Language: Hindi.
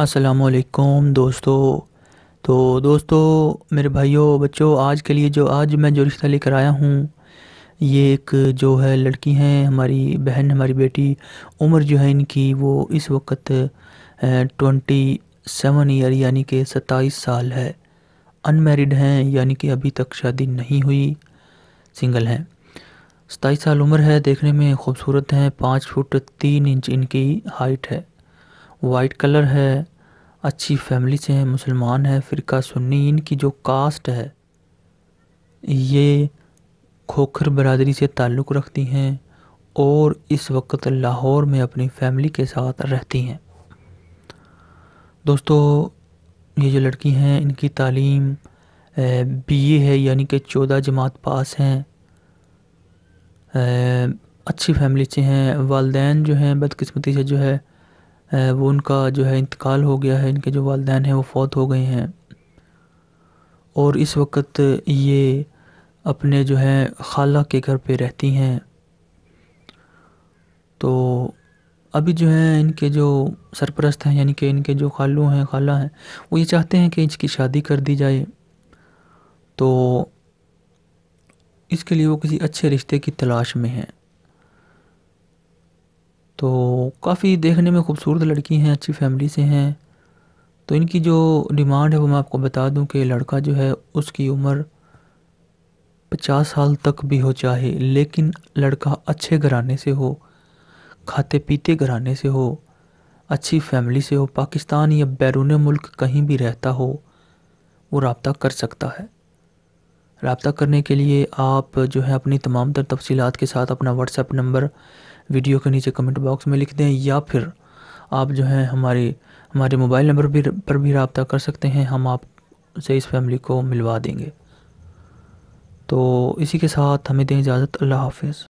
असलकुम दोस्तों तो दोस्तों मेरे भाइयों बच्चों आज के लिए जो आज मैं जो रिश्ता लेकर आया हूँ ये एक जो है लड़की हैं हमारी बहन हमारी बेटी उम्र जो है इनकी वो इस वक्त ट्वेंटी सेवन ईयर यानी कि सत्ताईस साल है अनमेरिड हैं यानी कि अभी तक शादी नहीं हुई सिंगल हैं सताईस साल उम्र है देखने में खूबसूरत हैं पाँच फुट तीन इंच इनकी हाइट है वाइट कलर है अच्छी फैमिली से हैं मुसलमान हैं फ़िरका सुन्नी इनकी जो कास्ट है ये खोखर बरदरी से ताल्लुक़ रखती हैं और इस वक्त लाहौर में अपनी फैमिली के साथ रहती हैं दोस्तों ये जो लड़की हैं इनकी तालीम बीए है यानी कि चौदह जमात पास हैं अच्छी फैमिली से हैं वालदेन जो हैं बदकस्मती से जो है वो उनका जो है इंतकाल हो गया है इनके जो वालदे हैं वो फौत हो गए हैं और इस वक्त ये अपने जो है खाला के घर पे रहती हैं तो अभी जो है इनके जो सरपरस्त हैं यानी कि इनके जो खालू हैं खाला हैं वो ये चाहते हैं कि इसकी शादी कर दी जाए तो इसके लिए वो किसी अच्छे रिश्ते की तलाश में हैं तो काफ़ी देखने में खूबसूरत लड़की हैं अच्छी फैमिली से हैं तो इनकी जो डिमांड है वो मैं आपको बता दूं कि लड़का जो है उसकी उम्र पचास साल तक भी हो चाहे लेकिन लड़का अच्छे घराने से हो खाते पीते घराने से हो अच्छी फैमिली से हो पाकिस्तान या बैरून मुल्क कहीं भी रहता हो वो रबता कर सकता है रबता करने के लिए आप जो है अपनी तमाम तर तफसीत के साथ अपना व्हाट्सएप नंबर वीडियो के नीचे कमेंट बॉक्स में लिख दें या फिर आप जो है हमारे हमारे मोबाइल नंबर भी पर भी रबता कर सकते हैं हम आपसे इस फैमिली को मिलवा देंगे तो इसी के साथ हमें दें इजाज़त अल्लाह हाफिज़